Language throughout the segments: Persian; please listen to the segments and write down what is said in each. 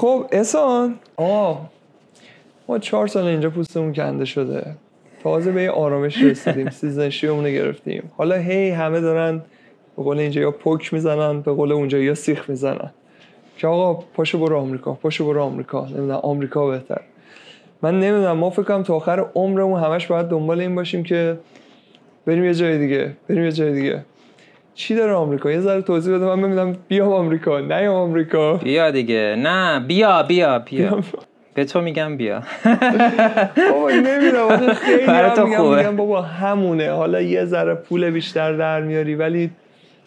خب احسان آه ما چهار سال اینجا پوستمون کنده شده تازه به یه آرامش رسیدیم سیزن رو گرفتیم حالا هی همه دارن به قول اینجا یا پک میزنن به قول اونجا یا سیخ میزنن که آقا پاشو برو آمریکا پاشو برو آمریکا نمیدونم آمریکا بهتر من نمیدونم ما فکرم تا آخر عمرمون همش باید دنبال این باشیم که بریم یه جای دیگه بریم یه جای دیگه چی داره آمریکا یه ذره توضیح بده من ببینم بیام آمریکا نه آمریکا بیا دیگه نه بیا بیا بیا, به تو میگم بیا بابا نمیدونم خیلی میگم, بابا همونه حالا یه ذره پول بیشتر در میاری ولی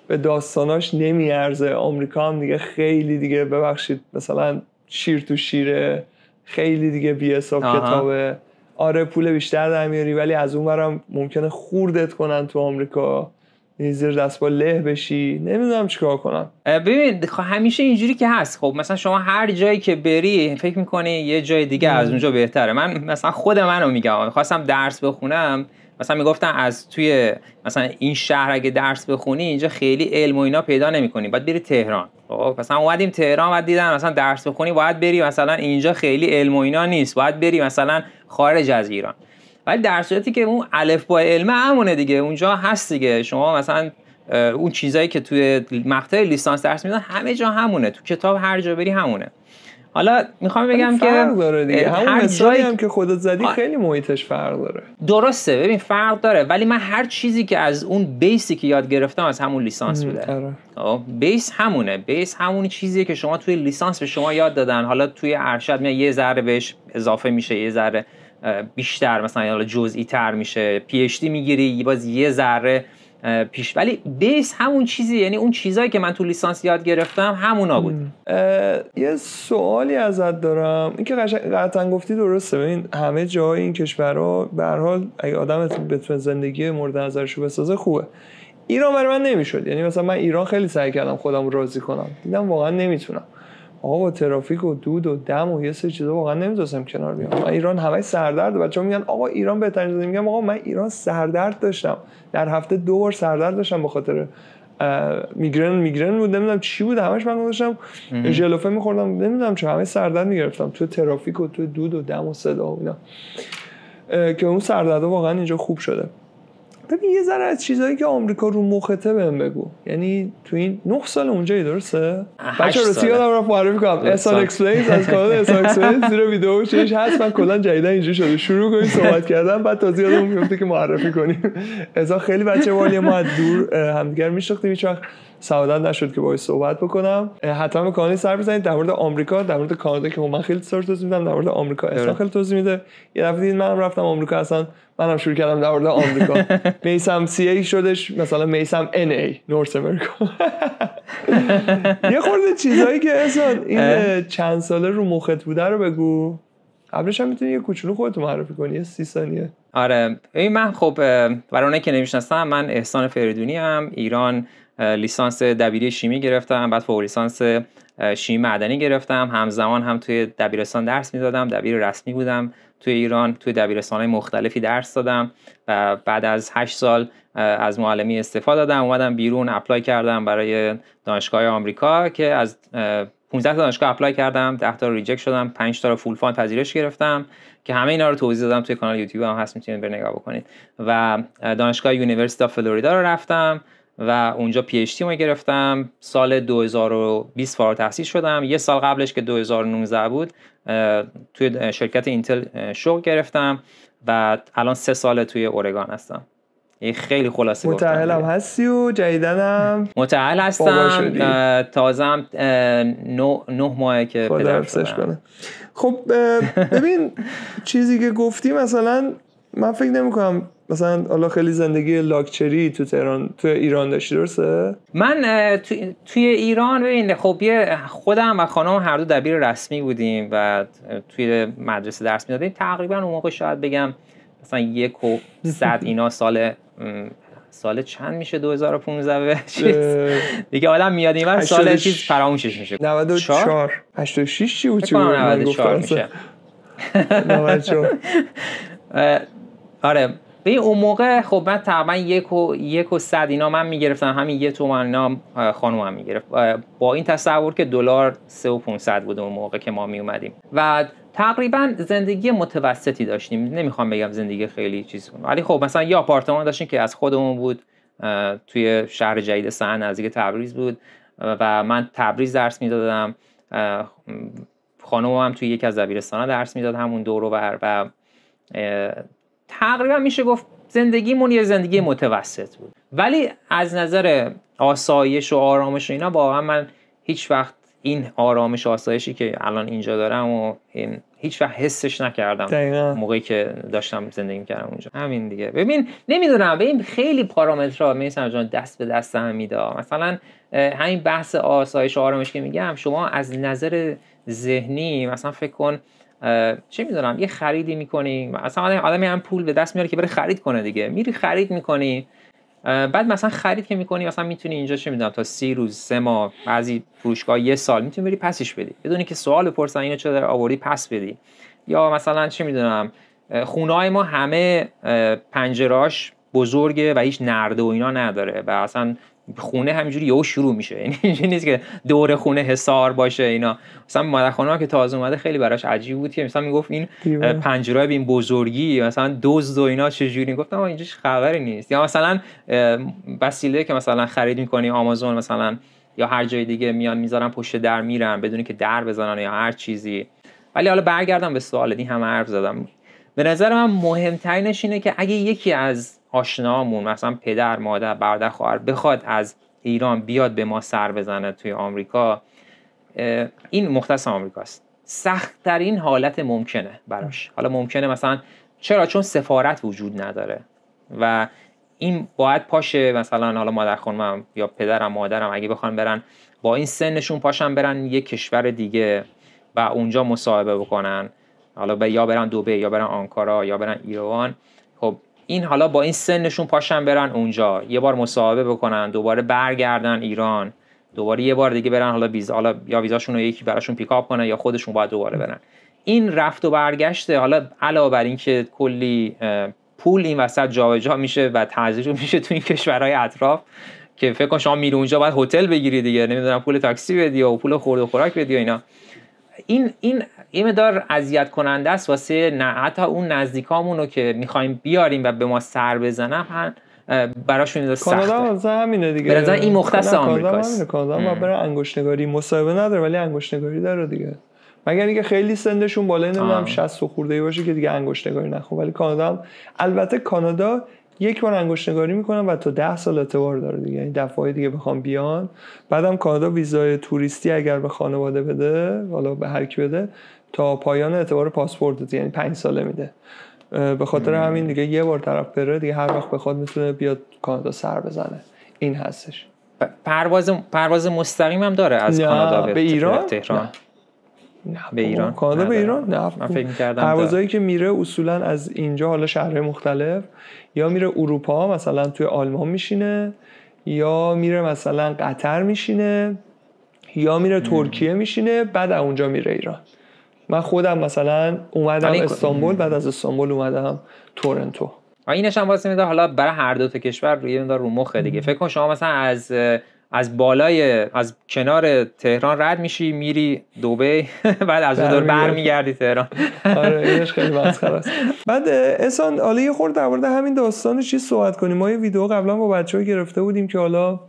به داستاناش نمیارزه آمریکا هم دیگه خیلی دیگه ببخشید مثلا شیر تو شیره خیلی دیگه بی حساب کتابه آره پول بیشتر در میاری ولی از اون برم ممکنه خوردت کنن تو آمریکا زیر دست با له بشی نمیدونم چیکار کنم ببین خب همیشه اینجوری که هست خب مثلا شما هر جایی که بری فکر میکنی یه جای دیگه از اونجا بهتره من مثلا خود منو میگم خواستم درس بخونم مثلا میگفتن از توی مثلا این شهر اگه درس بخونی اینجا خیلی علم و اینا پیدا نمیکنی باید بری تهران خب مثلا اومدیم تهران بعد دیدن مثلا درس بخونی باید بری مثلا اینجا خیلی علم و اینا نیست باید بری مثلا خارج از ایران ولی در صورتی که اون الف با علمه همونه دیگه اونجا هست دیگه شما مثلا اون چیزایی که توی مقطع لیسانس درس میدن همه جا همونه تو کتاب هر جا بری همونه حالا میخوام بگم که فرق داره دیگه همون مثالی هم که خودت زدی خیلی محیطش فرق داره درسته ببین فرق داره ولی من هر چیزی که از اون بیسی که یاد گرفتم از همون لیسانس بوده آره. خب، بیس همونه بیس همون چیزیه که شما توی لیسانس به شما یاد دادن حالا توی ارشد میاد یه ذره بهش اضافه میشه یه ذره بیشتر مثلا حالا جزئی تر میشه پی اچ دی میگیری باز یه ذره پیش ولی بیس همون چیزی یعنی اون چیزایی که من تو لیسانس یاد گرفتم همونا بود یه سوالی ازت دارم اینکه قطعا گفتی درسته ببین همه جای این کشورها به هر حال اگه آدم بتونه زندگی مورد نظرشو بسازه خوبه ایران برای من نمیشد یعنی مثلا من ایران خیلی سعی کردم خودم راضی کنم دیدم واقعا نمیتونم آقا ترافیک و دود و دم و یه سری چیزا واقعا نمیتونستم کنار بیام ایران همه سردرد بچه‌ها میگن آقا ایران بهترین شده میگم آقا من ایران سردرد داشتم در هفته دو بار سردرد داشتم به خاطر میگرن میگرن بود نمیدونم چی بود همش من داشتم ژلوفه میخوردم نمیدونم چه همه سردرد میگرفتم تو ترافیک و تو دود و دم و صدا و اینا که اون سردرد واقعا اینجا خوب شده ببین یه ذره از چیزهایی که آمریکا رو مخته بهم بگو یعنی تو این 9 سال اونجایی درسته بچا سیاد یادم رفت معرفی کنم اسال اکسپلینز از کانال اسال اکسپلینز زیر ویدیو هست من کلا جدیدا اینجوری شده شروع کنیم صحبت کردن بعد تازه یادم میفته که معرفی کنیم ازا خیلی بچه والی ما از دور همدیگر میشختیم وقت سعادت نشد که باهاش صحبت بکنم حتما به کانال سر بزنید در مورد آمریکا در مورد کانادا که من خیلی سر توضیح میدم در مورد آمریکا اصلا خیلی توضیح میده یه دفعه من منم رفتم آمریکا اصلا منم شروع کردم در مورد آمریکا میسم سی ای شدش مثلا میسم ان ای نورث امریکا یه خورده چیزایی که اصلا این چند ساله رو مخت بوده رو بگو قبلش هم میتونی یه کوچولو خودتو معرفی کنی یه سی ثانیه آره این من خب برای اونایی که نمیشناسم من احسان فریدونی هم ایران لیسانس دبیری شیمی گرفتم بعد فوق لیسانس شیمی معدنی گرفتم همزمان هم توی دبیرستان درس میدادم دبیر رسمی بودم توی ایران توی دبیرستان های مختلفی درس دادم و بعد از هشت سال از معلمی استفاده دادم اومدم بیرون اپلای کردم برای دانشگاه آمریکا که از 15 دانشگاه اپلای کردم 10 تا ریجکت شدم 5 تا رو فول فان پذیرش گرفتم که همه اینا رو توضیح دادم توی کانال یوتیوب هم هست میتونید بر نگاه بکنید و دانشگاه یونیورسیتی فلوریدا رو رفتم و اونجا پی اچ رو گرفتم سال 2020 فارغ تحصیل شدم یه سال قبلش که 2019 بود توی شرکت اینتل شغل گرفتم و الان سه سال توی اورگان هستم خیلی خلاصه متعهلم هستی و جدیدنم متعهل هستم تازم نه, نه ماهه که پدر شدم خب ببین چیزی که گفتی مثلا من فکر نمی کنم مثلا حالا خیلی زندگی لاکچری تو تهران تو ایران داشتی درسته من تو، توی ایران ببین خب یه خودم و خانم هر دو دبیر رسمی بودیم و توی مدرسه درس میدادیم تقریبا اون موقع شاید بگم مثلا یک و صد اینا سال سال چند میشه 2015 چیز دیگه آدم میاد اینور سال چیز فراموشش میشه 94 86 چی بود چی بود 94 میشه 94 آره به اون موقع خب من تقریبا یک و یک و صد اینا من میگرفتم همین یه تومن اینا خانومم هم میگرفت با این تصور که دلار سه و پونصد بود اون موقع که ما میومدیم و تقریبا زندگی متوسطی داشتیم نمیخوام بگم زندگی خیلی چیز کنم ولی خب مثلا یه آپارتمان داشتیم که از خودمون بود توی شهر جدید سن نزدیک تبریز بود و من تبریز درس میدادم خانومم هم توی یکی از دبیرستانها درس میداد همون دورو بر و تقریبا میشه گفت زندگیمون یه زندگی متوسط بود ولی از نظر آسایش و آرامش و اینا واقعا من هیچ وقت این آرامش و آسایشی که الان اینجا دارم و این هیچ وقت حسش نکردم موقعی که داشتم زندگی کردم اونجا همین دیگه ببین نمیدونم ببین خیلی پارامترها میسم جان دست به دست هم میده مثلا همین بحث آسایش و آرامش که میگم شما از نظر ذهنی مثلا فکر کن چه میدونم یه خریدی میکنی اصلا آدم آدمی هم پول به دست میاره که بره خرید کنه دیگه میری خرید میکنی بعد مثلا خرید که میکنی مثلا میتونی اینجا چه میدونم تا سی روز سه ماه بعضی فروشگاه یه سال میتونی بری پسش بدی بدونی که سوال بپرسن اینو چرا در آوردی پس بدی یا مثلا چه میدونم خونه های ما همه پنجراش بزرگه و هیچ نرده و اینا نداره و اصلا خونه همینجوری یهو شروع میشه یعنی اینجوری نیست که دور خونه حسار باشه اینا مثلا مادر ها که تازه اومده خیلی براش عجیب بود که مثلا میگفت این پنجره این بزرگی مثلا دوز و اینا چجوری گفتم اینجاش خبری نیست یا مثلا وسیله که مثلا خرید میکنی آمازون مثلا یا هر جای دیگه میان میذارن پشت در میرن بدونی که در بزنن یا هر چیزی ولی حالا برگردم به سوال این همه حرف زدم به نظر من مهمترینش اینه که اگه یکی از آشنامون مثلا پدر مادر برادر خواهر بخواد از ایران بیاد به ما سر بزنه توی آمریکا این مختص آمریکاست ترین حالت ممکنه براش حالا ممکنه مثلا چرا چون سفارت وجود نداره و این باید پاشه مثلا حالا مادر خانمم یا پدرم مادرم اگه بخوان برن با این سنشون پاشن برن یه کشور دیگه و اونجا مصاحبه بکنن حالا یا برن دوبه یا برن آنکارا یا برن ایروان خب این حالا با این سنشون پاشن برن اونجا یه بار مصاحبه بکنن دوباره برگردن ایران دوباره یه بار دیگه برن حالا ویزا حالا یا ویزاشون رو یکی براشون پیکاپ کنه یا خودشون باید دوباره برن این رفت و برگشته حالا علاوه بر اینکه کلی پول این وسط جابجا میشه و تزریق میشه تو این کشورهای اطراف که فکر کن شما میری اونجا باید هتل بگیری دیگه نمیدونم پول تاکسی بدی و پول خورد و خوراک بدی اینا این این یه مدار اذیت کننده است واسه نه حتی اون نزدیکامون رو که میخوایم بیاریم و به ما سر بزنن هم براشون سخته کانادا همینه دیگه به این مختص آمریکاست کانادا ما برای نگاری مصاحبه نداره ولی انگشتنگاری داره دیگه مگر اینکه خیلی سندشون بالا نمیدونم 60 و خورده باشه که دیگه انگشتنگاری نخون ولی کانادا هم البته کانادا یک بار انگشتنگاری میکنم و تا 10 سال اعتبار داره دیگه این یعنی دفعه دیگه بخوام بیان بعدم کانادا ویزای توریستی اگر به خانواده بده حالا به هر کی بده تا پایان اعتبار پاسپورت یعنی پنج ساله میده به خاطر همین دیگه یه بار طرف بره دیگه هر وقت بخواد میتونه بیاد کانادا سر بزنه این هستش پرواز پرواز مستقیم هم داره از کانادا به, ایران تهران نه. خب، به ایران کانادا به ایران نه من خب، که میره اصولا از اینجا حالا شهرهای مختلف یا میره اروپا مثلا توی آلمان میشینه یا میره مثلا قطر میشینه یا میره ترکیه میشینه بعد اونجا میره ایران من خودم مثلا اومدم یعنی استانبول بعد از استانبول اومدم تورنتو اینش هم واسه میده حالا برای هر دو تا کشور روی مقدار رو مخه دیگه فکر کن شما مثلا از از بالای از کنار تهران رد میشی میری دبی بعد از اون دور برمیگردی تهران آره اینش خیلی مسخره بعد احسان حالا یه خورده در مورد همین داستان چی صحبت کنیم ما یه ویدیو قبلا با بچه‌ها گرفته بودیم که حالا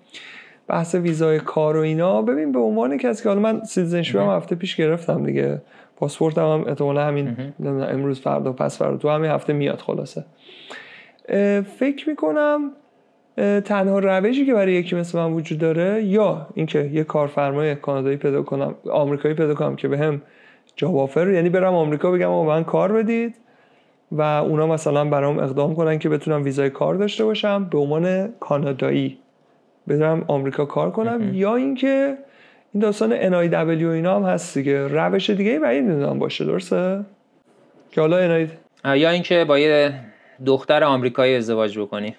بحث ویزای کار و اینا ببین به عنوان کسی که حالا من سیتیزنشیپ هفته پیش گرفتم دیگه پاسپورتم هم احتمالا همین امروز فردا پس فردا تو همین هفته میاد خلاصه فکر میکنم تنها روشی که برای یکی مثل من وجود داره یا اینکه یه کارفرمای کانادایی پیدا کنم آمریکایی پیدا کنم که بهم به جاب آفر یعنی برم آمریکا بگم آقا من کار بدید و اونا مثلا برام اقدام کنن که بتونم ویزای کار داشته باشم به عنوان کانادایی برم آمریکا کار کنم یا اینکه این داستان دبلیو اینا هم هست دیگه روش دیگه این میدونم باشه درسته که حالا NIW یا اینکه با یه دختر آمریکایی ازدواج بکنی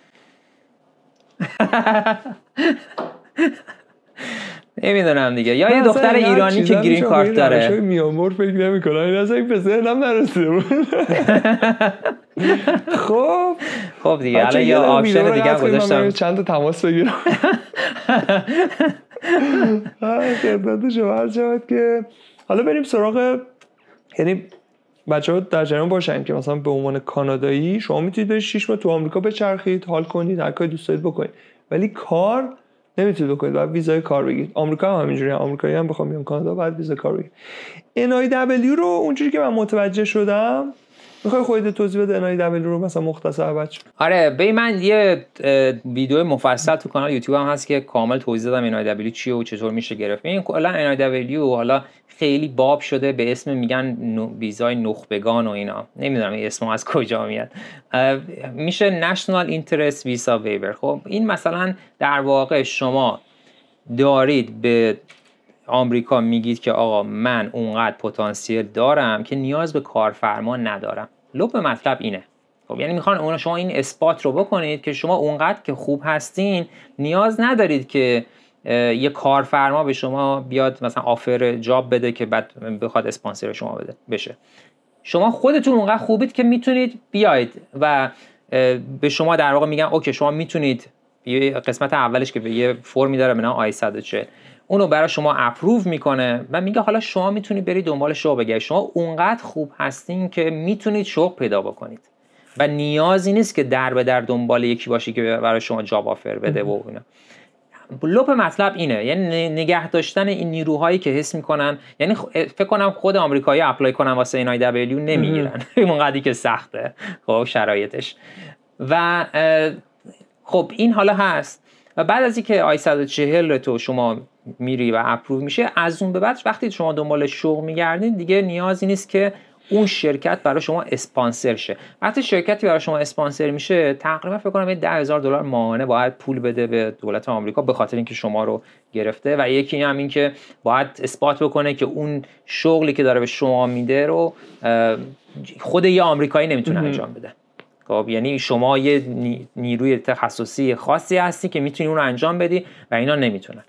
نمیدونم دیگه یا یه دختر ایرانی که گرین کارت داره میامور فکر نمی کنم این اصلا به ذهنم نرسیده بود خب خب دیگه الان یه آپشن دیگه گذاشتم چند تا تماس بگیرم خدمت شما هر شود که حالا بریم سراغ یعنی بچه ها در جریان باشن که مثلا به عنوان کانادایی شما میتونید شش شیش ماه تو آمریکا بچرخید حال کنید هر کاری دوست دارید بکنید ولی کار نمیتونید بکنید بعد ویزای کار بگیرید آمریکا هم همینجوری هم. آمریکایی هم بخوام بیام کانادا بعد ویزا کار بگیرید NIW رو اونجوری که من متوجه شدم میخوای خودت توضیح بده انای رو مثلا مختصر بچه آره بی من یه ویدیو مفصل تو کانال یوتیوب هم هست که کامل توضیح دادم انای دبلیو چیه و چطور میشه گرفت این کلا انای حالا خیلی باب شده به اسم میگن ویزای نخبگان و اینا نمیدونم این اسم از کجا میاد میشه نشنال اینترست ویزا ویور خب این مثلا در واقع شما دارید به آمریکا میگید که آقا من اونقدر پتانسیل دارم که نیاز به کارفرما ندارم لب مطلب اینه خب یعنی میخوان اونا شما این اثبات رو بکنید که شما اونقدر که خوب هستین نیاز ندارید که یه کارفرما به شما بیاد مثلا آفر جاب بده که بعد بخواد اسپانسر شما بده بشه شما خودتون اونقدر خوبید که میتونید بیاید و به شما در واقع میگن اوکی شما میتونید یه قسمت اولش که به یه فرمی داره به نام آی 140 اونو برای شما اپروو میکنه و میگه حالا شما میتونی برید دنبال شغل بگردید شما اونقدر خوب هستین که میتونید شغل پیدا بکنید و نیازی نیست که در به در دنبال یکی باشی که برای شما جاب آفر بده و اینا لپ مطلب اینه یعنی نگه داشتن این نیروهایی که حس میکنن یعنی فکر کنم خود آمریکایی اپلای کنن واسه این دبلیو نمیگیرن اونقدری که سخته خب شرایطش و خب این حالا هست و بعد از اینکه آی 140 تو شما میری و اپروو میشه از اون به بعد وقتی شما دنبال شغل میگردین دیگه نیازی نیست که اون شرکت برای شما اسپانسر شه وقتی شرکتی برای شما اسپانسر میشه تقریبا فکر کنم یه هزار دلار ماهانه باید پول بده به دولت آمریکا به خاطر اینکه شما رو گرفته و یکی هم این که باید اثبات بکنه که اون شغلی که داره به شما میده رو خود یه آمریکایی نمیتونه انجام بده خب یعنی شما یه نیروی تخصصی خاصی هستی که میتونی اون رو انجام بدی و اینا نمیتونن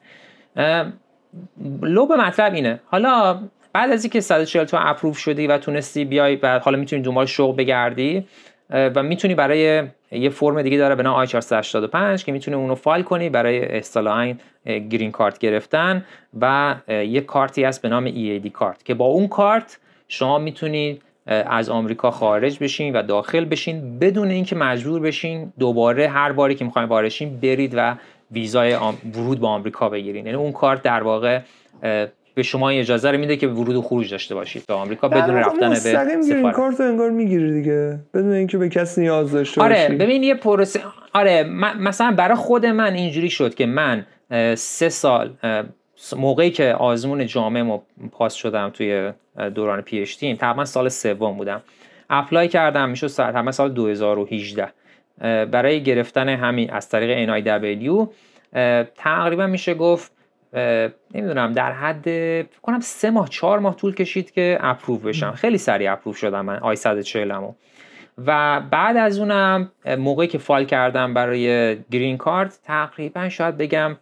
لب مطلب اینه حالا بعد از اینکه 140 تو اپروف شدی و تونستی بیای و حالا میتونی دنبال شغل بگردی و میتونی برای یه فرم دیگه داره به نام آی 485 که میتونی اونو فایل کنی برای اصطلاحا گرین کارت گرفتن و یه کارتی هست به نام EAD کارت که با اون کارت شما میتونید از آمریکا خارج بشین و داخل بشین بدون اینکه مجبور بشین دوباره هر باری که میخواین وارد برید و ویزای ورود به آمریکا بگیرین یعنی اون کارت در واقع به شما اجازه رو میده که ورود و خروج داشته باشید به آمریکا بدون رفتن به سفارت کارت انگار میگیری دیگه بدون اینکه به کسی نیاز داشته آره باشی. ببین یه پروسه آره مثلا برای خود من اینجوری شد که من سه سال موقعی که آزمون جامعه ما پاس شدم توی دوران پی اچ تقریبا سال سوم بودم اپلای کردم میشد تقریبا سال 2018 برای گرفتن همین از طریق NIW تقریبا میشه گفت نمیدونم در حد کنم سه ماه چهار ماه طول کشید که اپروو بشم خیلی سریع اپروف شدم من آی 140 و بعد از اونم موقعی که فال کردم برای گرین کارت تقریبا شاید بگم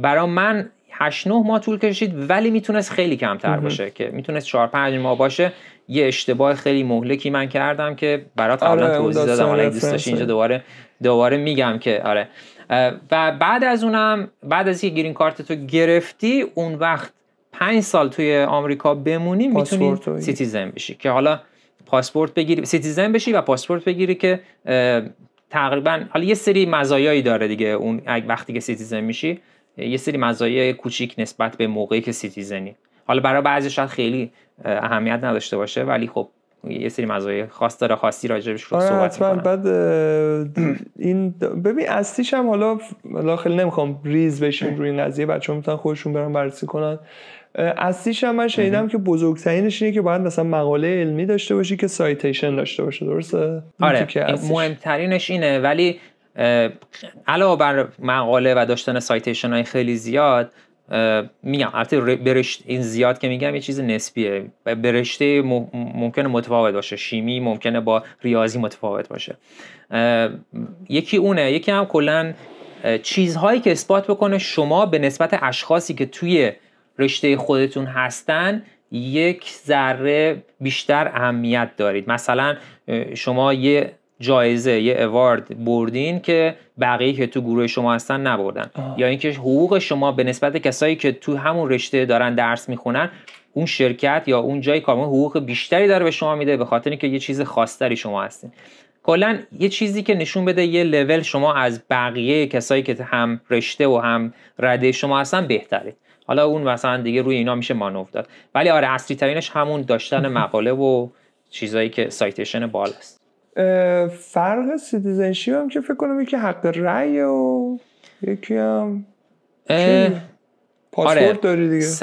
برای من 8 9 ماه طول کشید ولی میتونست خیلی کمتر باشه که میتونست 4 5 ماه باشه یه اشتباه خیلی مهلکی من کردم که برات قبلا آره، توضیح دادم اینجا دوباره دوباره میگم که آره و بعد از اونم بعد از اینکه گرین کارت تو گرفتی اون وقت پنج سال توی آمریکا بمونی میتونی سیتیزن بشی که حالا پاسپورت بگیری سیتیزن بشی و پاسپورت بگیری که تقریبا حالا یه سری مزایایی داره دیگه اون وقتی که سیتیزن میشی یه سری مزایای کوچیک نسبت به موقعی که سیتیزنی حالا برای بعضی شاید خیلی اهمیت نداشته باشه ولی خب یه سری مزایای خاص داره خاصی راجبش خب رو آره، صحبت میکنم بعد این ببین اصلیش هم حالا داخل خیلی نمیخوام ریز بشیم روی این قضیه بچه‌ها میتونن خودشون برن بررسی کنن اصلیش هم من شنیدم که بزرگترینش اینه که باید مثلا مقاله علمی داشته باشی که سایتیشن داشته باشه درسته آره مهمترینش اینه ولی علاوه بر مقاله و داشتن سایتیشن های خیلی زیاد میگم البته برشت این زیاد که میگم یه چیز نسبیه برشته ممکنه متفاوت باشه شیمی ممکنه با ریاضی متفاوت باشه یکی اونه یکی هم کلا چیزهایی که اثبات بکنه شما به نسبت اشخاصی که توی رشته خودتون هستن یک ذره بیشتر اهمیت دارید مثلا شما یه جایزه یه اوارد بردین که بقیه که تو گروه شما هستن نبردن یا اینکه حقوق شما به نسبت کسایی که تو همون رشته دارن درس میخونن اون شرکت یا اون جای کامل حقوق بیشتری داره به شما میده به خاطر اینکه یه چیز خاصتری شما هستین کلا یه چیزی که نشون بده یه لول شما از بقیه کسایی که هم رشته و هم رده شما هستن بهتره حالا اون مثلا دیگه روی اینا میشه مانور داد ولی آره اصلی ترینش همون داشتن مقاله و چیزایی که سایتیشن بالاست فرق سیتیزنشیپ هم که فکر کنم یکی حق رأی و یکی هم پاسپورت آره. داری دیگه س...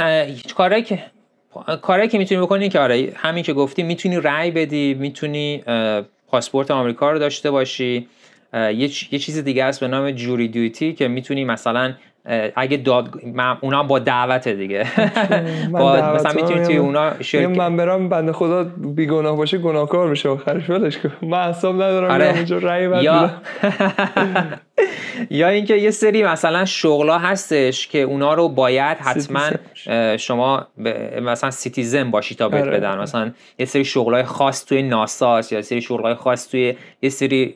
که که میتونی بکنی که آره همین که گفتی میتونی رأی بدی میتونی پاسپورت آمریکا رو داشته باشی یه, چیز دیگه هست به نام جوری دیوتی که میتونی مثلا اگه داد من اونا با دعوت دیگه با مثلا میتونی توی اونا شرکت من برام بنده خدا بی گناه باشه گناهکار میشه آخرش ولش کن من اصلا ندارم اونجا آره. رأی یا یا اینکه یه سری مثلا شغلا هستش که اونا رو باید حتما شما مثلا سیتیزن باشی تا بهت آره. بدن مثلا یه سری شغلای خاص توی ناسا یا سری شغلای خاص توی یه سری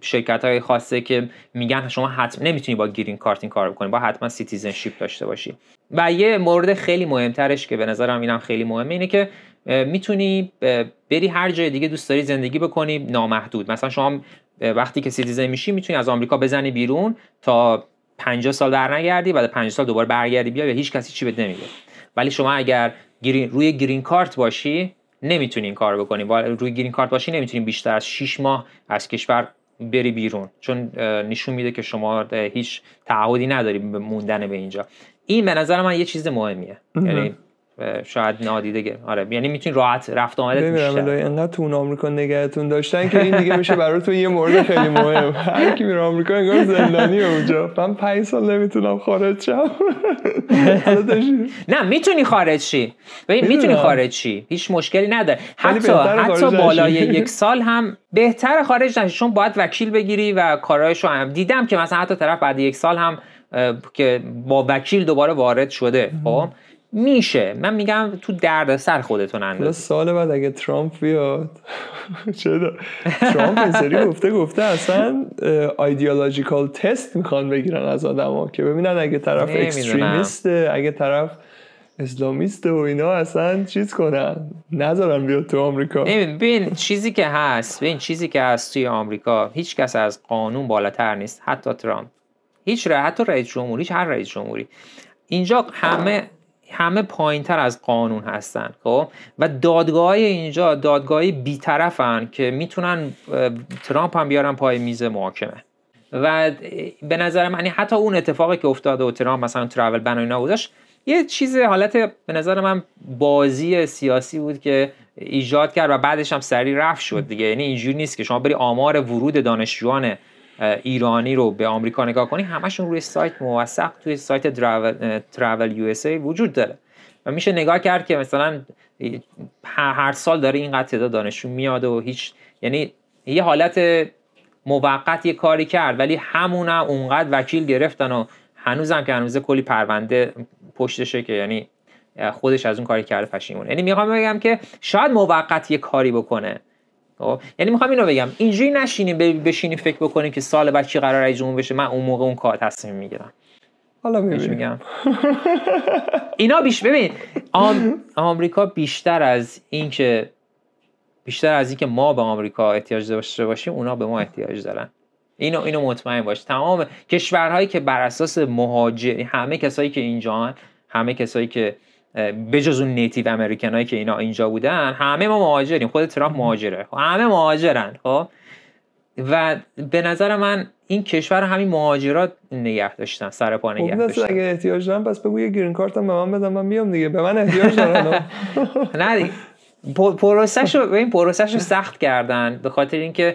شرکت های خاصه که میگن شما حتما نمیتونی با گرین کارت کار بکنی با حتما سیتیزنشیپ داشته باشی و یه مورد خیلی مهمترش که به نظرم اینم خیلی مهمه اینه که میتونی بری هر جای دیگه دوست داری زندگی بکنی نامحدود مثلا شما وقتی که سیتیزن میشی میتونی از آمریکا بزنی بیرون تا 50 سال در نگردی بعد 5 سال دوباره برگردی بیا هیچ کسی چی بهت نمیگه ولی شما اگر گرین روی گرین کارت باشی نمیتونی این کار بکنی روی گرین کارت باشی نمیتونی بیشتر از 6 ماه از کشور بری بیرون چون نشون میده که شما هیچ تعهدی نداری به موندن به اینجا این به نظر من یه چیز مهمیه یعنی شاید نادیده گیر آره یعنی میتونی راحت رفت آمدت میشه ببینم تو آمریکا نگهتون داشتن که این دیگه میشه براتون یه مورد خیلی مهم هر کی میره آمریکا انگار زندانی اونجا من 5 سال نمیتونم خارج شم نه میتونی خارج شی ببین میتونی خارج شی هیچ مشکلی نداره حتی حتی بالای یک سال هم بهتر خارج نشی چون باید وکیل بگیری و کارهایشو هم دیدم که مثلا حتی طرف بعد یک سال هم که با وکیل دوباره وارد شده خب میشه من میگم تو درد سر خودتون اندازی سال بعد اگه ترامپ بیاد چرا ترامپ این سری گفته گفته اصلا ایدئولوژیکال تست میخوان بگیرن از آدما که ببینن اگه طرف اکستریمیست، اگه طرف اسلامیست و اینا اصلا چیز کنن نذارن بیاد تو آمریکا ببین چیزی که هست ببین چیزی که هست توی آمریکا هیچ کس از قانون بالاتر نیست حتی ترامپ هیچ راحت حتی رئیس جمهوری هر رئیس جمهوری اینجا همه همه پایین تر از قانون هستن خب و دادگاه اینجا دادگاهی بیطرفن که میتونن ترامپ هم بیارن پای میز محاکمه و به نظر من یعنی حتی اون اتفاقی که افتاده و ترامپ مثلا ترافل بن یه چیز حالت به نظر من بازی سیاسی بود که ایجاد کرد و بعدش هم سریع رفت شد دیگه یعنی اینجوری نیست که شما بری آمار ورود دانشجوانه ایرانی رو به آمریکا نگاه کنی همشون روی سایت موثق توی سایت تراول یو اس وجود داره و میشه نگاه کرد که مثلا هر سال داره اینقدر تعداد دانشجو میاد و هیچ یعنی یه حالت موقت یه کاری کرد ولی همون اونقدر وکیل گرفتن و هنوزم که هنوز کلی پرونده پشتشه که یعنی خودش از اون کاری کرده پشیمونه یعنی میخوام بگم که شاید موقت یه کاری بکنه خب؟ یعنی میخوام اینو بگم اینجوری نشینیم بشینیم فکر بکنیم که سال بعد چی قرار رئیس بشه من اون موقع اون کار تصمیم میگیرم حالا میگم اینا بیش ببین آم... آمریکا بیشتر از اینکه بیشتر از اینکه ما به آمریکا احتیاج داشته باشیم اونا به ما احتیاج دارن اینو اینو مطمئن باش تمام کشورهایی که بر اساس مهاجر همه کسایی که اینجا همه کسایی که بجز اون نیتیو امریکنایی که اینا اینجا بودن همه ما مهاجریم خود ترامپ مهاجره خب، همه مهاجرن خب و به نظر من این کشور همین مهاجرات نگه داشتن سر پا خب، نگه داشتن اگه احتیاج دارم پس بگو یه گرین کارت هم به من بدم من میام دیگه به من احتیاج دارن نه پروسش رو این پروسش رو سخت کردن به خاطر اینکه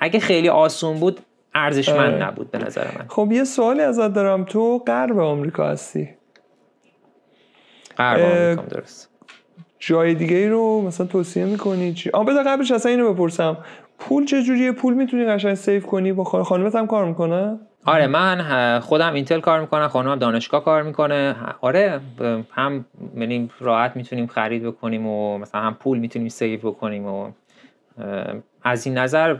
اگه خیلی آسون بود ارزشمند نبود به نظر من خب یه سوالی ازت دارم تو غرب آمریکا هستی میکنم درست جای دیگه ای رو مثلا توصیه میکنی چی آ بذار قبلش اصلا اینو بپرسم پول چه جوریه پول میتونی قشنگ سیف کنی با خانمت هم کار میکنه آره من خودم اینتل کار میکنم خانمم دانشگاه کار میکنه آره هم منیم یعنی راحت میتونیم خرید بکنیم و مثلا هم پول میتونیم سیف بکنیم و از این نظر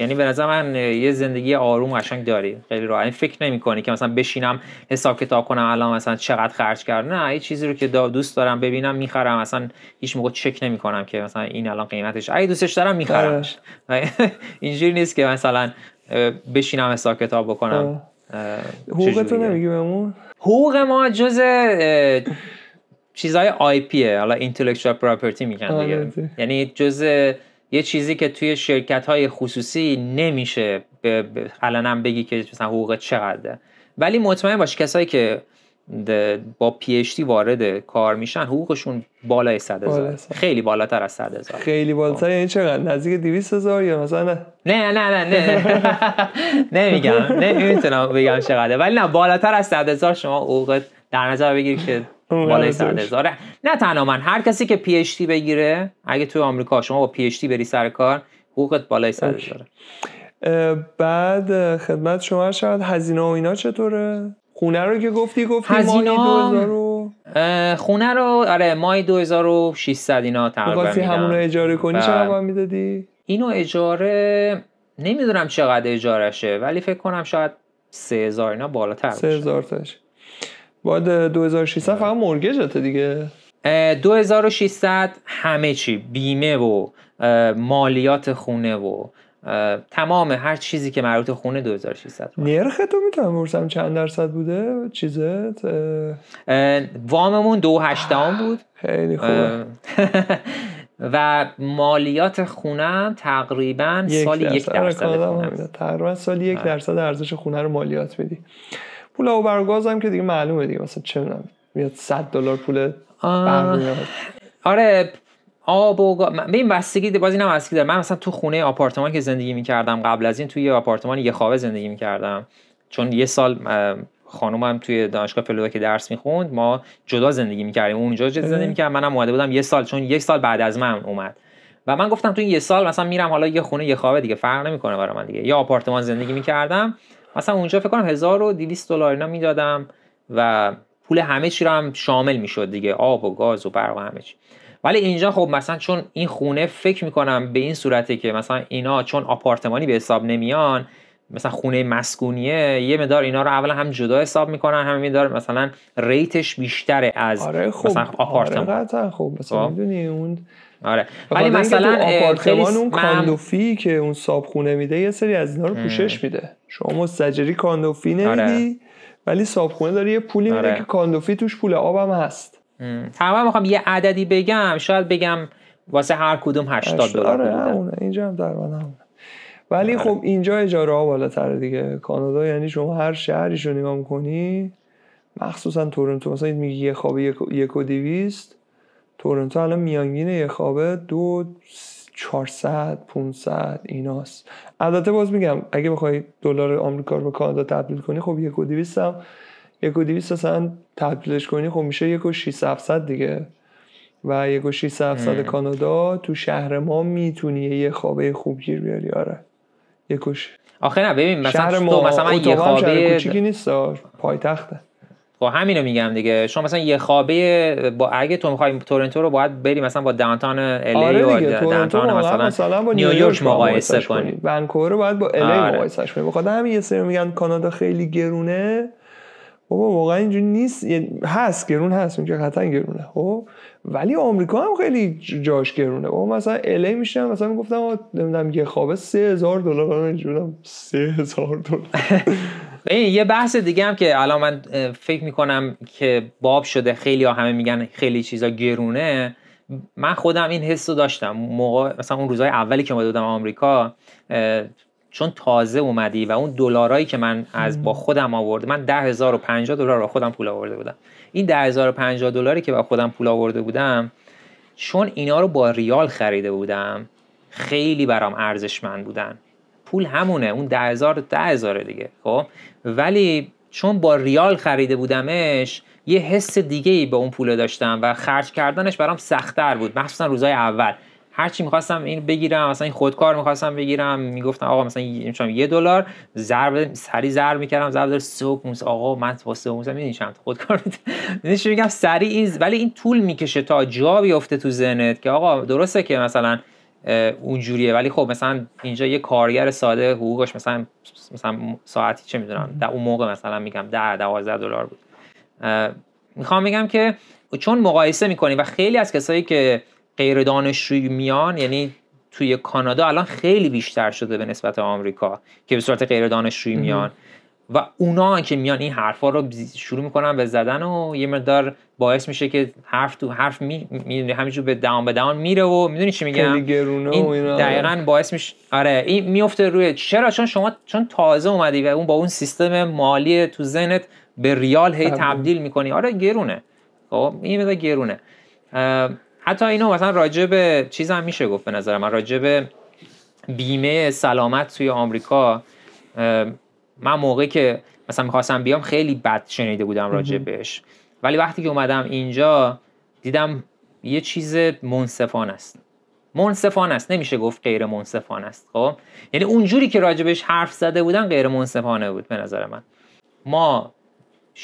یعنی به نظر من یه زندگی آروم قشنگ داری خیلی راحت یعنی فکر نمی که مثلا بشینم حساب کتاب کنم الان مثلا چقدر خرج کردم نه یه چیزی رو که دوست دارم ببینم میخرم مثلا هیچ موقع چک نمی که مثلا این الان قیمتش اگه دوستش دارم میخرم اینجوری نیست که مثلا بشینم حساب کتاب بکنم حقوقتو تو نمیگی بهمون حقوق ما جز چیزهای آی پیه حالا اینتלקچوال پراپرتی میگن یعنی جز یه چیزی که توی شرکت های خصوصی نمیشه هم بگی که مثلا حقوق چقدره ولی مطمئن باش کسایی که با پی اچ وارد کار میشن حقوقشون بالای صد هزار خیلی بالاتر از صد هزار خیلی بالاتر خب. یعنی چقدر نزدیک 200 هزار یا مثلا نه نه نه نه نمیگم نمیتونم بگم چقدره ولی نه بالاتر از صد هزار شما حقوقت در نظر بگیر که بالای 100 هزاره نه تنها من هر کسی که پی اچ بگیره اگه تو آمریکا شما با پی اچ بری سر کار حقوقت بالای 100 هزاره بعد خدمت شما شاید هزینه و اینا چطوره خونه رو که گفتی گفتی هزینه... ماهی خونه رو آره ماهی 2600 اینا تقریبا میدم همون رو اجاره کنی بله. چقدر میدادی اینو اجاره نمیدونم چقدر اجارشه ولی فکر کنم شاید 3000 اینا بالاتر باشه 3000 تاش باید 2600 فقط مورگجته دیگه 2600 همه چی بیمه و مالیات خونه و تمام هر چیزی که مربوط خونه 2600 نرخ تو میتونم بپرسم چند درصد بوده چیزت واممون دو هشتم بود خیلی خوبه و مالیات خونم آره، تقریبا سال یک درصد تقریبا سال یک درصد ارزش خونه رو مالیات میدی پول آب برگاز هم که دیگه معلومه دیگه مثلا چه میدونم میاد 100 دلار پول آره آب و گا... ببین بستگی باز اینم بستگی داره من مثلا تو خونه آپارتمان که زندگی میکردم قبل از این توی یه آپارتمان یه خوابه زندگی میکردم چون یه سال خانومم توی دانشگاه فلوریدا که درس میخوند ما جدا زندگی میکردیم اونجا جدا زندگی میکردم منم اومده بودم یه سال چون یک سال بعد از من اومد و من گفتم تو این یه سال مثلا میرم حالا یه خونه یه خوابه دیگه فرق نمیکنه برای من دیگه یه آپارتمان زندگی میکردم مثلا اونجا فکر کنم 1200 دلار اینا میدادم و پول همه چی رو هم شامل میشد دیگه آب و گاز و برق و همه چی ولی اینجا خب مثلا چون این خونه فکر میکنم به این صورته که مثلا اینا چون آپارتمانی به حساب نمیان مثلا خونه مسکونیه یه مدار اینا رو اولا هم جدا حساب میکنن هم میدار مثلا ریتش بیشتره از آره خوب. مثلا آپارتمان آره خب مثلا آره، خب، خب. میدونی اون آره ولی مثلا آپارتمان اون کاندوفی که اون ساب خونه میده یه سری از اینا رو پوشش میده شما مستجری کاندوفی آره. نمیدی ولی ساب خونه داره یه پولی آره. میده که کاندوفی توش پول آبم هست تمام میخوام یه عددی بگم شاید بگم واسه هر کدوم 80 دلار آره اینجا هم در ولی بله. خب اینجا اجاره ها بالاتر دیگه کانادا یعنی شما هر شهریش رو نگاه کنی مخصوصا تورنتو مثلا میگی یه خوابه یک و دیویست تورنتو الان میانگین یه خوابه دو 400 500 ایناست البته باز میگم اگه بخوای دلار آمریکا رو به کانادا تبدیل کنی خب یک و دیویست هم یک و دیویست تبدیلش کنی خب میشه یک و 600 دیگه و یک و 600 کانادا تو شهر ما میتونی یه خوابه خوب گیر بیاری آره یکوش آخه نه ببین مثلا تو مثلا من یه خوابه کوچیکی نیست پایتخته خب همینو میگم دیگه شما مثلا یه خوابه با اگه تو میخوای تورنتو رو باید بری مثلا با دانتان ای آره و دانتان مثلا, مثلا با نیویورک مقایسه کنی ونکوور رو باید با ای آره. مقایسه کنی بخاطر همین یه سری میگن کانادا خیلی گرونه بابا واقعا اینجوری نیست هست گرون هست اونجا قطعا گرونه خب ولی آمریکا هم خیلی جاش گرونه بابا مثلا الی میشم مثلا میگفتم نمیدونم یه خوابه 3000 دلار اینجورم 3000 دلار این یه بحث دیگه هم که الان من فکر میکنم که باب شده خیلی ها همه میگن خیلی چیزا گرونه من خودم این حس رو داشتم موقع مثلا اون روزهای اولی که ما بودم آمریکا چون تازه اومدی و اون دلارایی که من از با خودم آورده من 10050 دلار با خودم پول آورده بودم این 10050 دلاری که با خودم پول آورده بودم چون اینا رو با ریال خریده بودم خیلی برام ارزشمند بودن پول همونه اون 10000 هزار دیگه خب ولی چون با ریال خریده بودمش یه حس دیگه ای به اون پول داشتم و خرج کردنش برام سختتر بود مخصوصا روزای اول هر چی میخواستم این بگیرم مثلا این خودکار میخواستم بگیرم میگفتم آقا مثلا یه دلار ضرب سری ضرب میکردم ضرب داره 3 آقا من واسه 3 اونس چند خودکار میدونی یعنی میگم سری این ولی این طول میکشه تا جا بیفته تو ذهنت که آقا درسته که مثلا اونجوریه ولی خب مثلا اینجا یه کارگر ساده حقوقش مثلا مثلا ساعتی چه میدونم در اون موقع مثلا میگم 10 12 دلار بود میخوام بگم که چون مقایسه میکنی و خیلی از کسایی که غیر دانشجویی میان یعنی توی کانادا الان خیلی بیشتر شده به نسبت آمریکا که به صورت غیر دانشجویی میان و اونا که میان این حرفا رو شروع میکنن به زدن و یه مقدار باعث میشه که حرف تو حرف میدونی می به دهان به دهان میره و میدونی چی میگم این دقیقا باعث میشه آره این میفته روی چرا چون شما چون تازه اومدی و اون با اون سیستم مالی تو ذهنت به ریال هی تبدیل میکنی آره گرونه خب این گرونه حتی اینو مثلا راجع به چیز هم میشه گفت به نظر من راجع به بیمه سلامت توی آمریکا من موقعی که مثلا میخواستم بیام خیلی بد شنیده بودم راجع بهش ولی وقتی که اومدم اینجا دیدم یه چیز منصفانه است منصفانه است نمیشه گفت غیر منصفانه است خب یعنی اونجوری که راجبش حرف زده بودن غیر منصفانه بود به نظر من ما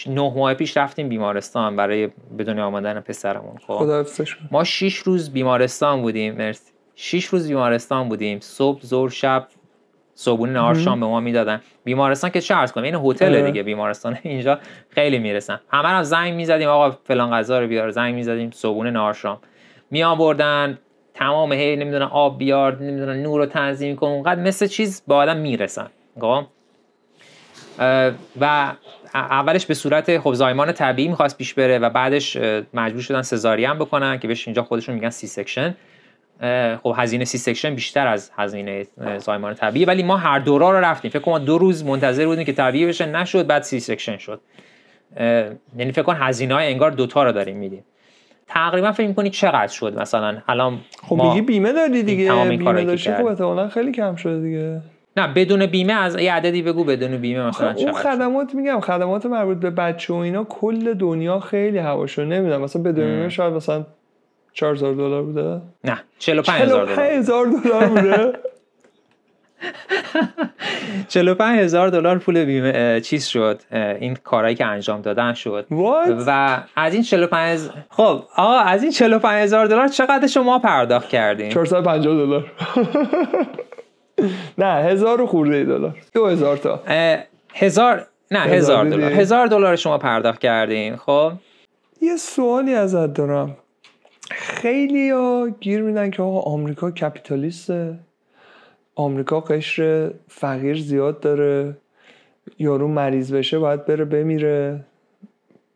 نه ماه پیش رفتیم بیمارستان برای به دنیا آمدن پسرمون خب ما شیش روز بیمارستان بودیم مرسی 6 روز بیمارستان بودیم صبح زور شب صبحونه نهار شام به ما میدادن بیمارستان که چه کنم این هتل دیگه بیمارستان اینجا خیلی میرسن همه هم زنگ میزدیم آقا فلان غذا رو بیار زنگ میزدیم صبحونه نهار شام می آوردن تمام هی نمیدونن آب بیار نمیدونن نور رو تنظیم کن اونقدر مثل چیز به آدم میرسن خب. و اولش به صورت خب زایمان طبیعی میخواست پیش بره و بعدش مجبور شدن هم بکنن که بهش اینجا خودشون میگن سی سکشن خب هزینه سی سکشن بیشتر از هزینه زایمان طبیعی ولی ما هر دورا رو رفتیم فکر کنم دو روز منتظر بودیم که طبیعی بشه نشد بعد سی سکشن شد یعنی فکر کن هزینه های انگار دوتا رو داریم میدیم تقریبا فکر میکنی چقدر شد مثلا الان خب میگی بیمه داری دیگه بیمه داشتی خب خیلی کم شده دیگه نه بدون بیمه از یه عددی بگو بدون بیمه مثلا خب، اون خدمات میگم خدمات مربوط به بچه و اینا کل دنیا خیلی هواشو نمیدونم مثلا بدون بیمه شاید مثلا 4000 دلار بوده نه 45000 دلار بوده 45000 دلار پول بیمه چیز شد این کارهایی که انجام دادن شد What? و از این 45 خب آقا از این 45000 دلار چقدر شما پرداخت کردین 450 دلار نه هزار خورده دلار دو هزار تا هزار نه هزار دلار هزار دلار شما پرداخت کردین خب یه سوالی ازت دارم خیلی ها گیر میدن که آقا آمریکا کپیتالیسته آمریکا قشر فقیر زیاد داره یارو مریض بشه باید بره بمیره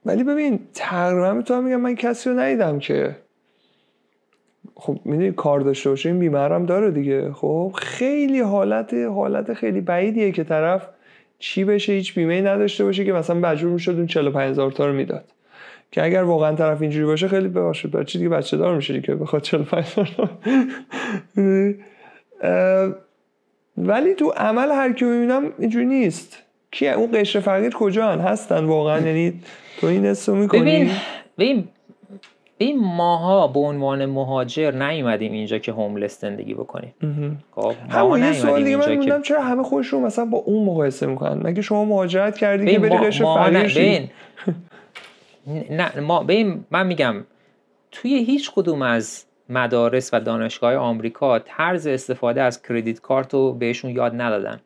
ولی ببین تقریبا میتونم میگم من کسی رو ندیدم که خب میدونی کار داشته باشه این بیمارم داره دیگه خب خیلی حالت حالت خیلی بعیدیه که طرف چی بشه هیچ بیمه نداشته باشه که مثلا مجبور میشد اون 45 هزار تا رو میداد که اگر واقعا طرف اینجوری باشه خیلی بباشه بچه دیگه بچه دار میشه که بخواد 45 هزار ولی تو عمل هر کی میبینم اینجوری نیست کی اون قشر فقیر کجان هستن واقعا یعنی تو این اسمو میکنی ببین ببین این ماها به عنوان مهاجر نیومدیم اینجا که هوملس زندگی بکنیم خب، همون یه سوال دیگه من که... چرا همه خودشون مثلا با اون مقایسه میکنن مگه شما مهاجرت کردی که بری قشر نه, نه ما ببین من میگم توی هیچ کدوم از مدارس و دانشگاه آمریکا طرز استفاده از کردیت کارت رو بهشون یاد ندادن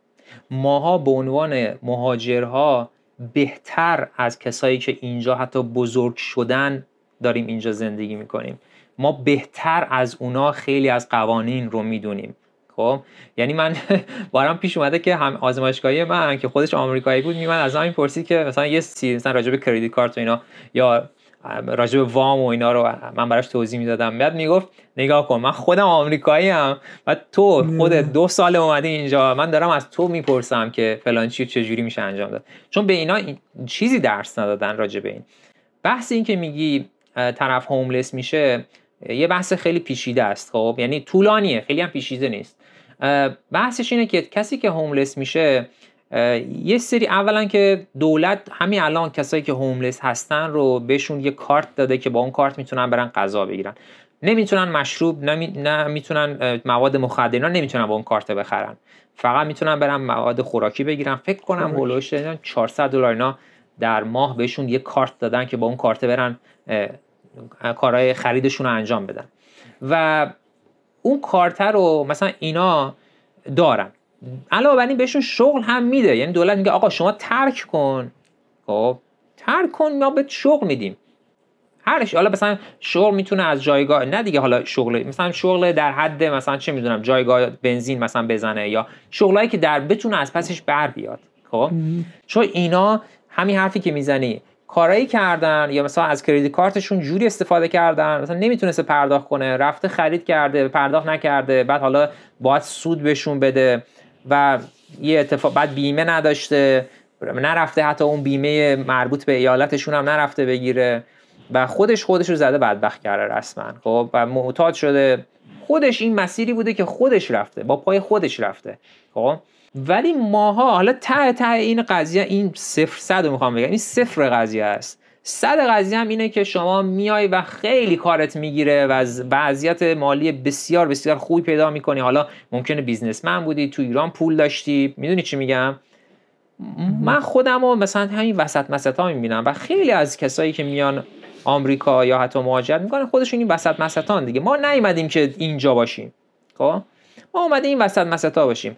ماها به عنوان مهاجرها بهتر از کسایی که اینجا حتی بزرگ شدن داریم اینجا زندگی میکنیم ما بهتر از اونا خیلی از قوانین رو میدونیم خب یعنی من بارم پیش اومده که هم آزمایشگاهی من که خودش آمریکایی بود می از همین پرسید که مثلا یه سی مثلا راجع به کارت و اینا یا راجع به وام و اینا رو من براش توضیح میدادم بعد میگفت نگاه کن من خودم آمریکایی و تو خود دو سال اومدی اینجا من دارم از تو میپرسم که فلان چی چجوری میشه انجام داد چون به اینا چیزی درس ندادن راجع به این بحث این میگی طرف هوملس میشه یه بحث خیلی پیشیده است خب یعنی طولانیه خیلی هم پیشیده نیست بحثش اینه که کسی که هوملس میشه یه سری اولا که دولت همین الان کسایی که هوملس هستن رو بهشون یه کارت داده که با اون کارت میتونن برن غذا بگیرن نمیتونن مشروب نمیتونن مواد مخدر اینا نمیتونن با اون کارت بخرن فقط میتونن برن مواد خوراکی بگیرن فکر کنم خب. هولوش 400 دلار اینا در ماه بهشون یه کارت دادن که با اون کارت برن کارهای خریدشون رو انجام بدن و اون کارتر رو مثلا اینا دارن علاوه بر این بهشون شغل هم میده یعنی دولت میگه آقا شما ترک کن خب ترک کن ما به شغل میدیم هرش حالا مثلا شغل میتونه از جایگاه نه دیگه حالا شغل مثلا شغل در حد مثلا چه میدونم جایگاه بنزین مثلا بزنه یا شغلایی که در بتونه از پسش بر بیاد خب چون اینا همین حرفی که میزنی کارایی کردن یا مثلا از کریدیت کارتشون جوری استفاده کردن مثلا نمیتونسته پرداخت کنه رفته خرید کرده پرداخت نکرده بعد حالا باید سود بهشون بده و یه اتفاق بعد بیمه نداشته نرفته حتی اون بیمه مربوط به ایالتشون هم نرفته بگیره و خودش خودش رو زده بدبخت کرده رسما خب و معتاد شده خودش این مسیری بوده که خودش رفته با پای خودش رفته خب ولی ماها حالا ته ته این قضیه این صفر صد رو میخوام بگم این صفر قضیه است صد قضیه هم اینه که شما میای و خیلی کارت میگیره و از وضعیت مالی بسیار بسیار خوبی پیدا میکنی حالا ممکنه بیزنسمن بودی تو ایران پول داشتی میدونی چی میگم من خودم رو مثلا همین وسط مسط ها میبینم و خیلی از کسایی که میان آمریکا یا حتی مهاجرت میکنن خودشون این وسط مسطان دیگه ما نیومدیم که اینجا باشیم خب ما اومدیم این وسط مسطا باشیم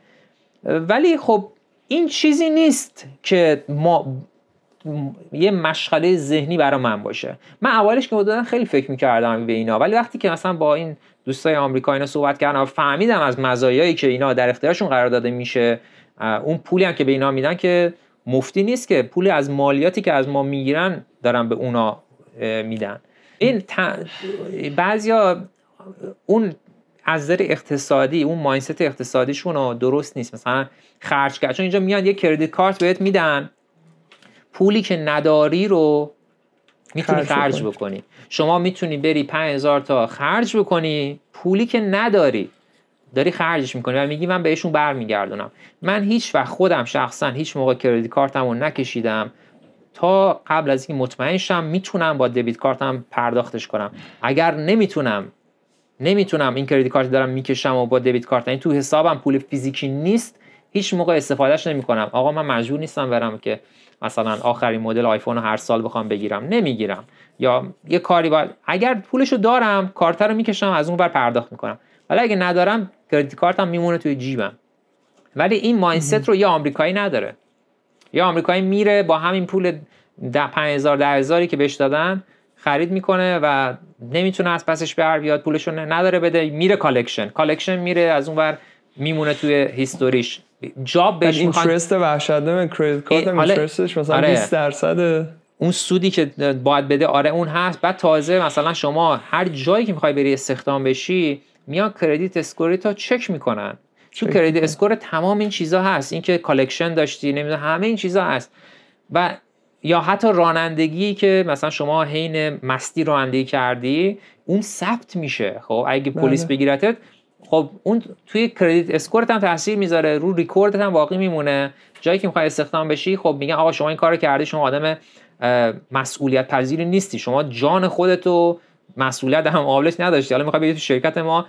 ولی خب این چیزی نیست که ما یه مشغله ذهنی برای من باشه من اولش که بودن خیلی فکر میکردم به اینا ولی وقتی که مثلا با این دوستای آمریکا اینا صحبت کردم فهمیدم از مزایایی که اینا در اختیارشون قرار داده میشه اون پولی هم که به اینا میدن که مفتی نیست که پول از مالیاتی که از ما میگیرن دارن به اونا میدن این ت... بعضیا اون از نظر اقتصادی اون ماینست اقتصادیشون درست نیست مثلا خرج کرد چون اینجا میاد یه کردیت کارت بهت میدن پولی که نداری رو میتونی خرج بکنی. شما میتونی بری 5000 تا خرج بکنی پولی که نداری داری خرجش میکنی و میگی من بهشون برمیگردونم من هیچ وقت خودم شخصا هیچ موقع کردیت کارتم رو نکشیدم تا قبل از اینکه مطمئن شم میتونم با دبیت کارتم پرداختش کنم اگر نمیتونم نمیتونم این کریدیت کارت دارم میکشم و با دبیت کارت این یعنی تو حسابم پول فیزیکی نیست هیچ موقع استفادهش نمیکنم آقا من مجبور نیستم برم که مثلا آخرین مدل آیفون رو هر سال بخوام بگیرم نمیگیرم یا یه کاری باید اگر پولش رو دارم کارت رو میکشم از اون بر پرداخت میکنم ولی اگه ندارم کریدیت کارتم میمونه توی جیبم ولی این ماینست رو یه آمریکایی نداره یا آمریکایی میره با همین پول ده 5000 ده هزاری که بهش دادن خرید میکنه و نمیتونه از پسش بر بیاد رو نداره بده میره کالکشن کالکشن میره از اونور میمونه توی هیستوریش جاب بهش میخوان اینترست وحشتناک کریدیت کارت آره. اینترستش مثلا 20 آره. درصد اون سودی که باید بده آره اون هست بعد تازه مثلا شما هر جایی که میخوای بری استخدام بشی میان کردیت اسکوری چک میکنن چون کردیت اسکور تمام این چیزا هست اینکه کالکشن داشتی نمیدونم همه این چیزا هست و یا حتی رانندگی که مثلا شما حین مستی رانندگی کردی اون ثبت میشه خب اگه بله. پلیس بگیرتت خب اون توی کردیت اسکورت هم تاثیر میذاره رو ریکوردت هم باقی میمونه جایی که میخوای استخدام بشی خب میگن آقا شما این کارو کردی شما آدم مسئولیت پذیری نیستی شما جان خودتو مسئولیت هم قابلش نداشتی حالا میخوای بگی تو شرکت ما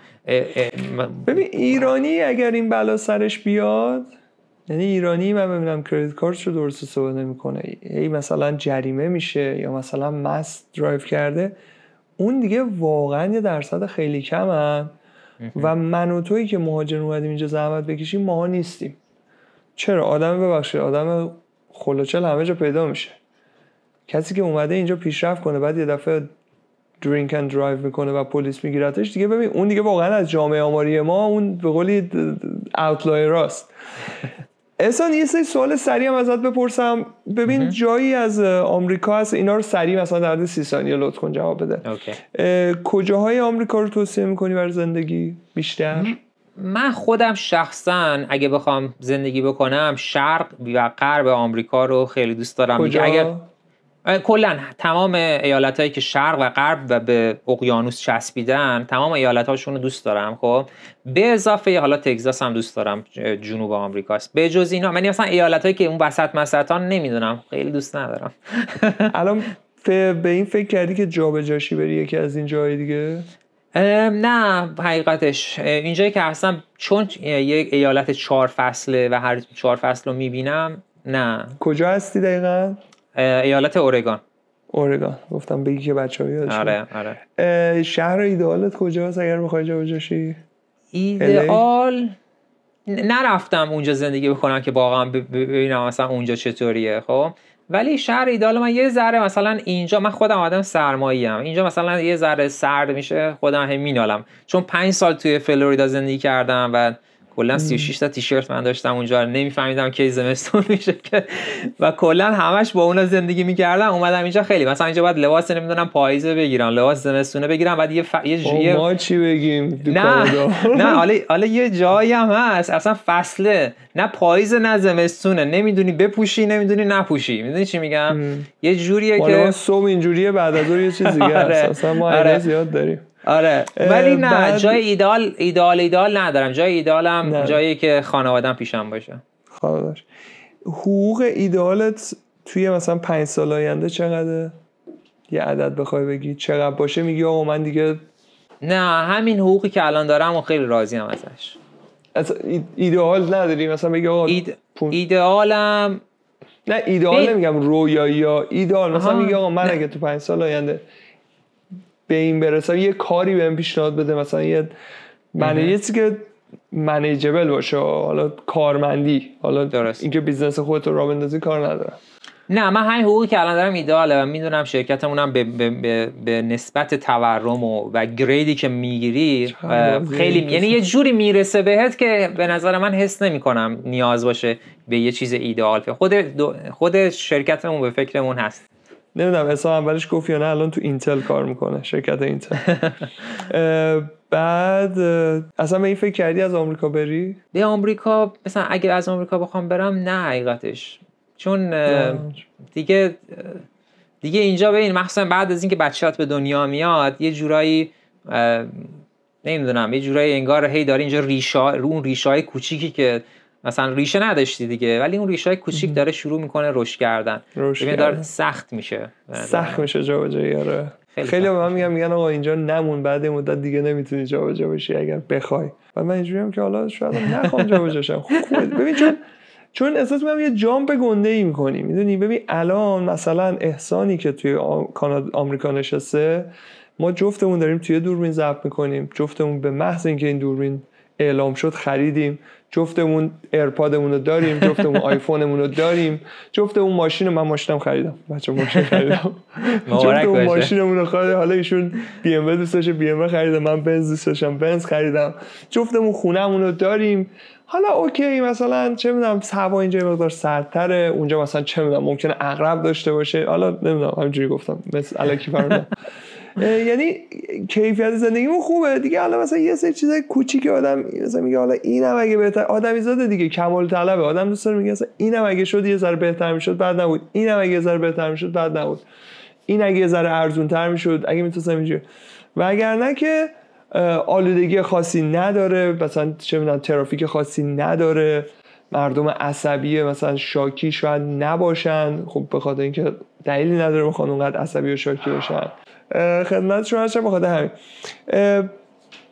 ببین ایرانی اگر این بلا سرش بیاد یعنی ایرانی من ببینم کردیت کارت رو درست استفاده میکنه ای مثلا جریمه میشه یا مثلا مست درایو کرده اون دیگه واقعا یه درصد خیلی کم هم و من و تویی که مهاجر اومدیم اینجا زحمت بکشیم ما نیستیم چرا آدم ببخشید آدم خلوچل همه جا پیدا میشه کسی که اومده اینجا پیشرفت کنه بعد یه دفعه درینک اند درایو میکنه و پلیس میگیرتش دیگه ببین اون دیگه واقعا از جامعه آماری ما اون به قولی اوتلایر راست احسان یه سری سوال سریع هم ازت بپرسم ببین جایی از آمریکا هست اینا رو سریع مثلا در سی ثانیه کن جواب بده کجاهای آمریکا رو توصیه میکنی بر زندگی بیشتر من خودم شخصا اگه بخوام زندگی بکنم شرق و غرب آمریکا رو خیلی دوست دارم کلا تمام ایالت هایی که شرق و غرب و به اقیانوس چسبیدن تمام هاشون رو دوست دارم خب به اضافه حالا تگزاس هم دوست دارم جنوب آمریکاست به جز اینا من مثلا هایی که اون وسط مسطان نمیدونم خیلی دوست ندارم الان به این فکر کردی که جابجاشی بری یکی از این جای دیگه نه حقیقتش اینجایی که اصلا چون یک ایالت چهار فصله و هر چهار فصل رو میبینم نه کجا هستی دقیقا ایالت اورگان اورگان گفتم بگی که بچه ها آره آره شهر ایدئالت کجاست اگر بخوای بجاشی؟ ایدئال نرفتم اونجا زندگی بکنم که واقعا ببینم مثلا اونجا چطوریه خب ولی شهر ایدال من یه ذره مثلا اینجا من خودم آدم سرماییم اینجا مثلا یه ذره سرد میشه خودم هم مینالم چون پنج سال توی فلوریدا زندگی کردم و کلا 36 تا تیشرت من داشتم اونجا نمیفهمیدم کی زمستون میشه که و کلا همش با اونا زندگی میکردم اومدم اینجا خیلی مثلا اینجا باید لباس نمیدونم پاییزه بگیرم لباس زمستونه بگیرم بعد یه ف... یه خب، ما چی بگیم نه نه حالا حالا یه جایی هم هست اصلا فصله نه پاییز نه زمستونه نمیدونی بپوشی نمیدونی نپوشی میدونی چی میگم یه جوریه که سوم اینجوریه بعد از یه چیز دیگه آره. اصلا ما آره. زیاد داریم آره ولی نه جای ایدال ایدال ایدال ندارم جای ایدالم نه. جایی که خانوادم پیشم باشه خانوادش حقوق ایدالت توی مثلا پنج سال آینده چقدره یه عدد بخوای بگی چقدر باشه میگی آقا من دیگه نه همین حقوقی که الان دارم و خیلی راضیم ازش از ایدئال نداری مثلا بگی آقا اید... نه ایدئال نمیگم رویایی یا ایدئال مثلا میگی آقا من اگه تو پنج سال آینده به این برسم یه کاری بهم پیشنهاد بده مثلا یه که منیجبل باشه حالا کارمندی حالا درست اینکه بیزنس خودت رو راه بندازی کار نداره نه من همین حقوقی که الان دارم ایداله و میدونم شرکتمونم به, به, به, نسبت تورم و, و گریدی که میگیری خیلی یعنی یه جوری میرسه بهت که به نظر من حس نمی کنم نیاز باشه به یه چیز ایدئال خود, خود شرکتمون به فکرمون هست نمیدونم اصلا اولش گفت یا نه الان تو اینتل کار میکنه شرکت اینتل بعد اصلا به این فکر کردی از آمریکا بری به آمریکا مثلا اگر از آمریکا بخوام برم نه حقیقتش چون دیگه دیگه اینجا ببین مخصوصا بعد از اینکه بچهات به دنیا میاد یه جورایی نمیدونم یه جورایی انگار هی داره اینجا ریشا رو اون ریشای کوچیکی که مثلا ریشه نداشتی دیگه ولی اون ریشه های کوچیک داره شروع میکنه رشد کردن ببین داره سخت میشه سخت میشه جا جا آره. خیلی, خیلی به من میگم میگن آقا اینجا نمون بعد این مدت دیگه نمیتونی جا جا بشی اگر بخوای و من اینجوری هم که حالا شاید نخوام جا شم خب، ببین چون چون احساس میکنم یه جامپ گنده ای میکنی میدونی ببین الان مثلا احسانی که توی کانادا آمریکا نشسته ما جفتمون داریم توی دوربین ضبط میکنیم جفتمون به محض اینکه این دوربین اعلام شد خریدیم جفتمون ایرپادمون رو داریم جفتمون آیفونمون رو داریم جفتمون ماشین من ماشینم خریدم بچه ماشین خریدم جفتمون ماشینمون رو خریدم حالا ایشون بی ام دوست داشت بی ام خریدم من بنز دوست داشتم بنز خریدم جفتمون خونهمون رو داریم حالا اوکی مثلا چه میدونم هوا اینجا مقدار سردتره اونجا مثلا چه میدونم ممکنه اقرب داشته باشه حالا نمیدونم همینجوری گفتم مثل الکی یعنی کیفیت زندگیمون خوبه دیگه حالا مثلا یه سری چیزای کوچیک آدم مثلا میگه حالا اینم اگه بهتر آدمی زاده دیگه کمال طلبه آدم دوست داره میگه مثلا اینم اگه شد یه ذره بهتر میشد بعد نبود اینم اگه یه ذره بهتر میشد بعد نبود این اگه یه ذره ارزون تر میشد اگه میتونستم اینجوری و اگر نه که آلودگی خاصی نداره مثلا چه میدونم ترافیک خاصی نداره مردم عصبی مثلا شاکی شاید نباشن خب به خاطر اینکه دلیلی نداره بخوان اونقدر عصبی و شاکی باشن خدمت شما هستم بخاطر همین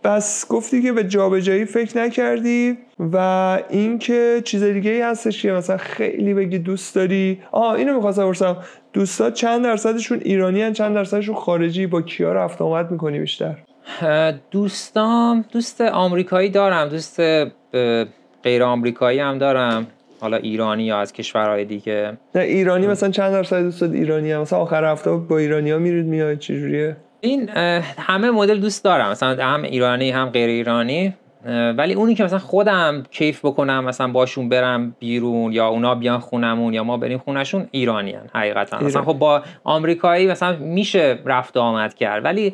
بس گفتی که به جابجایی فکر نکردی و اینکه چیز دیگه ای هستش که مثلا خیلی بگی دوست داری آ اینو میخواستم بپرسم دوستات چند درصدشون ایرانی هن چند درصدشون خارجی با کیا رفت آمد میکنی بیشتر دوستام دوست آمریکایی دارم دوست غیر آمریکایی هم دارم حالا ایرانی یا از کشورهای دیگه نه ایرانی مثلا چند درصد دوست ایرانی هم. مثلا آخر هفته با ایرانی ها میرید میاد چجوریه این همه مدل دوست دارم مثلا هم ایرانی هم غیر ایرانی ولی اونی که مثلا خودم کیف بکنم مثلا باشون برم بیرون یا اونا بیان خونمون یا ما بریم خونشون ایرانیان حقیقتا ایران. مثلا خب با آمریکایی مثلا میشه رفت آمد کرد ولی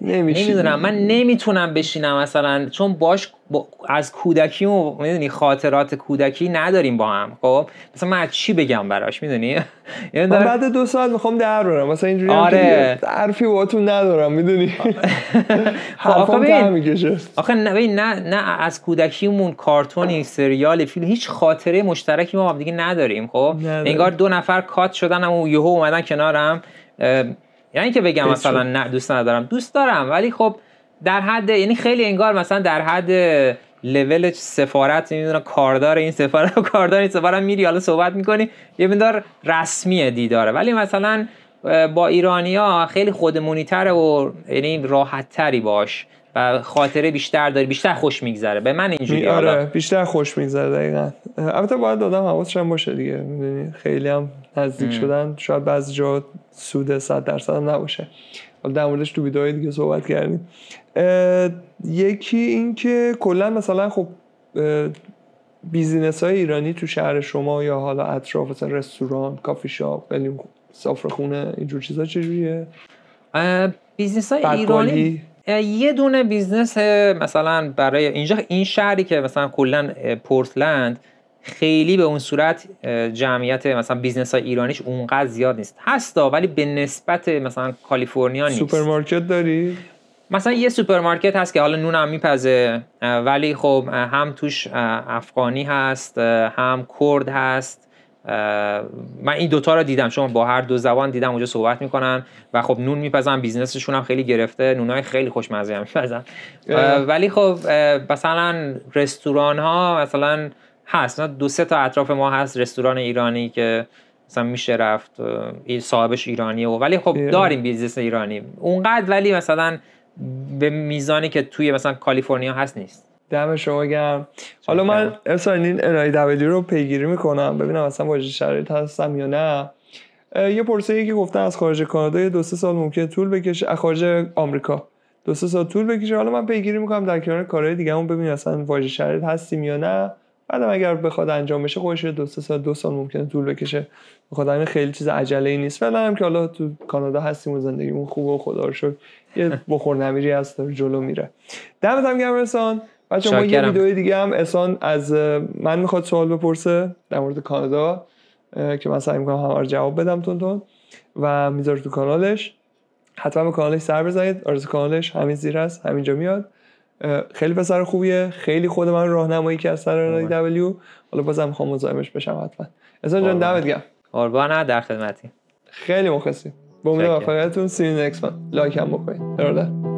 نمیشه من نمیتونم بشینم مثلا چون باش از کودکی و میدونی خاطرات کودکی نداریم با هم خب مثلا من چی بگم براش میدونی یعنی خب، من بعد دو سال میخوام برم مثلا اینجوری آره حرفی باهاتون ندارم میدونی خب، حرفم آخه نه نه نه از کودکیمون کارتونی سریال فیلم هیچ خاطره مشترکی ما هم دیگه نداریم خب انگار دو نفر کات شدن و یهو اومدن کنارم یعنی که بگم مثلا نه دوست ندارم دوست دارم ولی خب در حد یعنی خیلی انگار مثلا در حد لول سفارت نمیدونم کاردار این سفارت و کاردار این سفارت میری حالا صحبت میکنی یه مقدار رسمیه دیداره ولی مثلا با ایرانیا خیلی خودمونی و یعنی راحت تری باش و خاطره بیشتر داری بیشتر خوش میگذره به من اینجوری آره بیشتر خوش میگذره دقیقا البته باید دادم حواسش هم باشه دیگه خیلی هم نزدیک شدن شاید بعضی جا سود 100 درصد نباشه حالا در موردش تو ویدیوهای دیگه صحبت کردیم یکی این که کلا مثلا خب بیزینس های ایرانی تو شهر شما یا حالا اطراف مثلا رستوران کافی شاپ بلیم خونه اینجور چیزا چجوریه بیزنس های ایرانی یه دونه بیزنس مثلا برای اینجا این شهری که مثلا کلا پورتلند خیلی به اون صورت جمعیت مثلا بیزنس های ایرانیش اونقدر زیاد نیست هستا ولی به نسبت مثلا کالیفرنیا نیست سوپرمارکت داری مثلا یه سوپرمارکت هست که حالا هم میپزه ولی خب هم توش افغانی هست هم کرد هست من این دوتا رو دیدم شما با هر دو زبان دیدم اونجا صحبت میکنن و خب نون میپزن بیزنسشون هم خیلی گرفته نونای خیلی خوشمزه هم میپزن ولی خب مثلا رستوران ها مثلا هست نه دو سه تا اطراف ما هست رستوران ایرانی که مثلا میشه رفت این صاحبش ایرانیه و ولی خب آره. داریم بیزنس ایرانی اونقدر ولی مثلا به میزانی که توی مثلا کالیفرنیا هست نیست دم شما گرم حالا من اصلا این انای دبلیو رو پیگیری میکنم ببینم مثلا واجه شرایط هستم یا نه یه پرسه که گفتن از خارج کانادا دو سه سال ممکنه طول بکشه از خارج آمریکا دو سه سال طول بکشه حالا من پیگیری میکنم در کنار کارهای دیگه ببینم مثلا واجی شرایط هستیم یا نه بعدم اگر بخواد انجام بشه خودش دو سه سال دو سال ممکنه طول بکشه بخواد همین خیلی چیز عجله ای نیست ولی هم که حالا تو کانادا هستیم و زندگیمون خوبه و خدا رو شکر یه بخور نمیری هست داره جلو میره دمت هم گرم رسان بچه ما یه ویدیو دیگه هم احسان از من میخواد سوال بپرسه در مورد کانادا که من سعی میکنم همه جواب بدم تون و میذاره تو کانالش حتما به کانالش سر بزنید آرز کانالش همین زیر است همینجا میاد خیلی پسر خوبیه خیلی خود من راهنمایی کرد سر آره. دبلیو حالا بازم میخوام مزاحمش بشم حتما اصلا جان دمت گرم قربان در خدمتی خیلی مخلصی به امید موفقیتتون سیرین من لایک هم بکنید ارادت